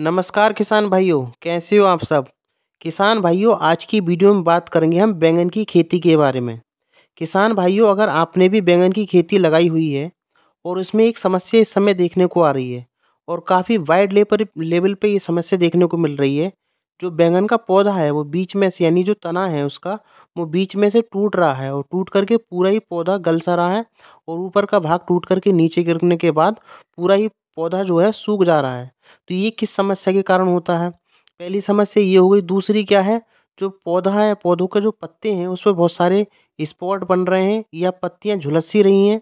नमस्कार किसान भाइयों कैसे हो आप सब किसान भाइयों आज की वीडियो में बात करेंगे हम बैंगन की खेती के बारे में किसान भाइयों अगर आपने भी बैंगन की खेती लगाई हुई है और उसमें एक समस्या इस समय देखने को आ रही है और काफ़ी वाइड लेपर लेवल पे ये समस्या देखने को मिल रही है जो बैंगन का पौधा है वो बीच में से यानी जो तना है उसका वो बीच में से टूट रहा है और टूट करके पूरा ही पौधा गल सा रहा है और ऊपर का भाग टूट करके नीचे गिरने के बाद पूरा ही पौधा जो है सूख जा रहा है तो ये किस समस्या के कारण होता है पहली समस्या ये हो गई दूसरी क्या है जो पौधा है पौधों के जो पत्ते हैं उस पर बहुत सारे स्पॉट बन रहे हैं या पत्तियाँ झुलसी रही हैं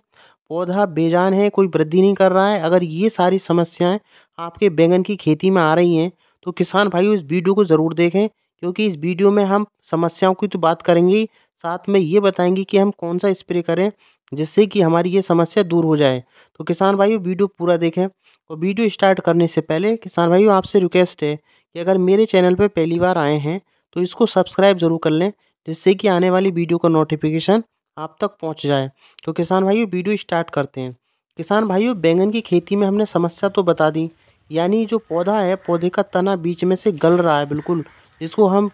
पौधा बेजान है कोई वृद्धि नहीं कर रहा है अगर ये सारी समस्याएं आपके बैंगन की खेती में आ रही हैं तो किसान भाइयों इस वीडियो को ज़रूर देखें क्योंकि इस वीडियो में हम समस्याओं की तो बात करेंगे साथ में ये बताएंगे कि हम कौन सा स्प्रे करें जिससे कि हमारी ये समस्या दूर हो जाए तो किसान भाइयों वीडियो पूरा देखें और तो वीडियो स्टार्ट करने से पहले किसान भाइयों आपसे रिक्वेस्ट है कि अगर मेरे चैनल पर पहली बार आए हैं तो इसको सब्सक्राइब ज़रूर कर लें जिससे कि आने वाली वीडियो का नोटिफिकेशन आप तक पहुंच जाए तो किसान भाइयों वीडियो स्टार्ट करते हैं किसान भाइयों बैंगन की खेती में हमने समस्या तो बता दी यानी जो पौधा है पौधे का तना बीच में से गल रहा है बिल्कुल जिसको हम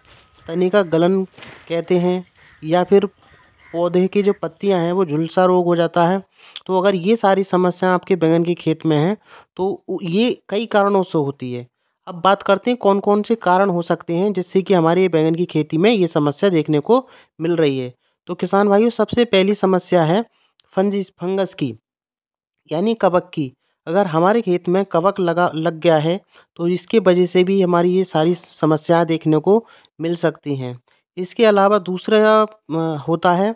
तने का गलन कहते हैं या फिर पौधे की जो पत्तियां हैं वो झुलसा रोग हो जाता है तो अगर ये सारी समस्याएं आपके बैंगन के खेत में हैं तो ये कई कारणों से होती है अब बात करते हैं कौन कौन से कारण हो सकते हैं जिससे कि हमारे बैंगन की खेती में ये समस्या देखने को मिल रही है तो किसान भाइयों सबसे पहली समस्या है फंजिस फंगस की यानी कवक की अगर हमारे खेत में कवक लगा लग गया है तो इसके वजह से भी हमारी ये सारी समस्याएं देखने को मिल सकती हैं इसके अलावा दूसरा होता है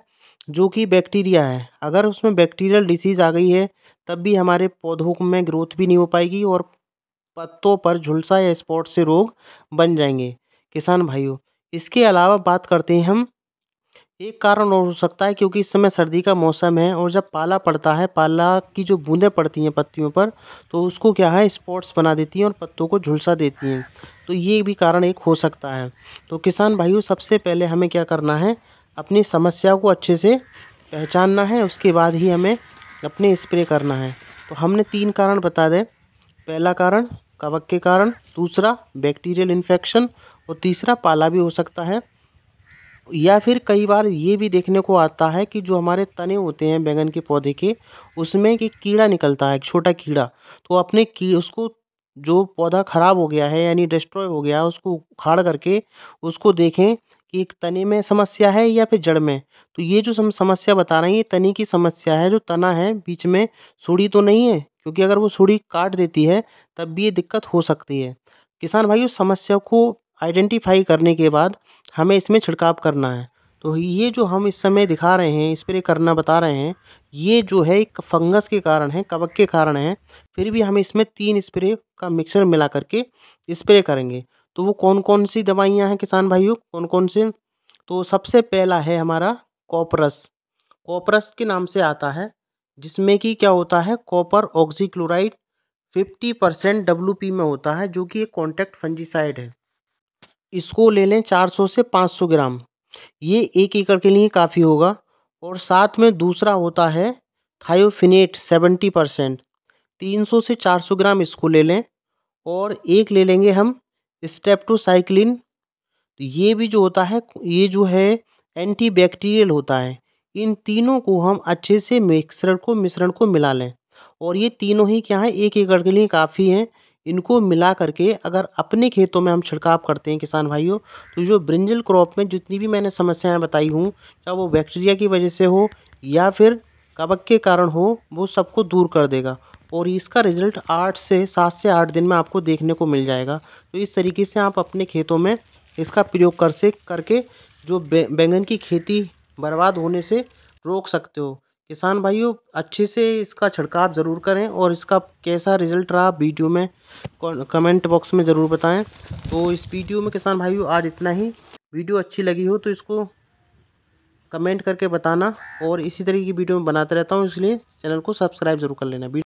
जो कि बैक्टीरिया है अगर उसमें बैक्टीरियल डिसीज़ आ गई है तब भी हमारे पौधों में ग्रोथ भी नहीं हो पाएगी और पत्तों पर झुलसा या स्पॉट से रोग बन जाएंगे किसान भाइयों इसके अलावा बात करते हैं हम एक कारण और हो सकता है क्योंकि इस समय सर्दी का मौसम है और जब पाला पड़ता है पाला की जो बूंदें पड़ती हैं पत्तियों पर तो उसको क्या है स्पॉट्स बना देती हैं और पत्तों को झुलसा देती हैं तो ये भी कारण एक हो सकता है तो किसान भाइयों सबसे पहले हमें क्या करना है अपनी समस्या को अच्छे से पहचानना है उसके बाद ही हमें अपने स्प्रे करना है तो हमने तीन कारण बता दें पहला कारण कवक के कारण दूसरा बैक्टीरियल इन्फेक्शन और तीसरा पाला भी हो सकता है या फिर कई बार ये भी देखने को आता है कि जो हमारे तने होते हैं बैंगन के पौधे के उसमें एक कीड़ा निकलता है एक छोटा कीड़ा तो अपने की उसको जो पौधा ख़राब हो गया है यानी डिस्ट्रॉय हो गया है उसको उखाड़ करके उसको देखें कि एक तने में समस्या है या फिर जड़ में तो ये जो समस्या बता रहे हैं ये तने की समस्या है जो तना है बीच में सूढ़ी तो नहीं है क्योंकि अगर वो सूढ़ी काट देती है तब भी ये दिक्कत हो सकती है किसान भाई उस समस्या को आइडेंटिफाई करने के बाद हमें इसमें छिड़काव करना है तो ये जो हम इस समय दिखा रहे हैं स्प्रे करना बता रहे हैं ये जो है एक फंगस के कारण है कवक के कारण है फिर भी हम इसमें तीन स्प्रे का मिक्सर मिला करके स्प्रे करेंगे तो वो कौन कौन सी दवाइयाँ हैं किसान भाइयों कौन कौन से तो सबसे पहला है हमारा कॉपरस कॉपरस के नाम से आता है जिसमें कि क्या होता है copper oxychloride fifty percent W में होता है जो कि एक कॉन्टैक्ट फंजीसाइड है इसको ले लें चार सौ से पाँच सौ ग्राम ये एक एकड़ के लिए काफ़ी होगा और साथ में दूसरा होता है थायोफिनेट सेवेंटी परसेंट तीन सौ से चार सौ ग्राम इसको ले लें और एक ले लेंगे हम स्टेप्टोसाइक्लिन तो ये भी जो होता है ये जो है एंटीबैक्टीरियल होता है इन तीनों को हम अच्छे से मिक्सर को मिश्रण को मिला लें और ये तीनों ही क्या है एक एकड़ के लिए काफ़ी हैं इनको मिला करके अगर अपने खेतों में हम छिड़काव करते हैं किसान भाइयों तो जो ब्रिंजल क्रॉप में जितनी भी मैंने समस्याएं बताई हूँ चाहे वो बैक्टीरिया की वजह से हो या फिर कबक के कारण हो वो सबको दूर कर देगा और इसका रिज़ल्ट आठ से सात से आठ दिन में आपको देखने को मिल जाएगा तो इस तरीके से आप अपने खेतों में इसका प्रयोग कर से करके जो बे, बैंगन की खेती बर्बाद होने से रोक सकते हो किसान भाइयों अच्छे से इसका छिड़काव ज़रूर करें और इसका कैसा रिजल्ट रहा वीडियो में कमेंट बॉक्स में ज़रूर बताएं तो इस वीडियो में किसान भाइयों आज इतना ही वीडियो अच्छी लगी हो तो इसको कमेंट करके बताना और इसी तरीके की वीडियो में बनाते रहता हूँ इसलिए चैनल को सब्सक्राइब जरूर कर लेना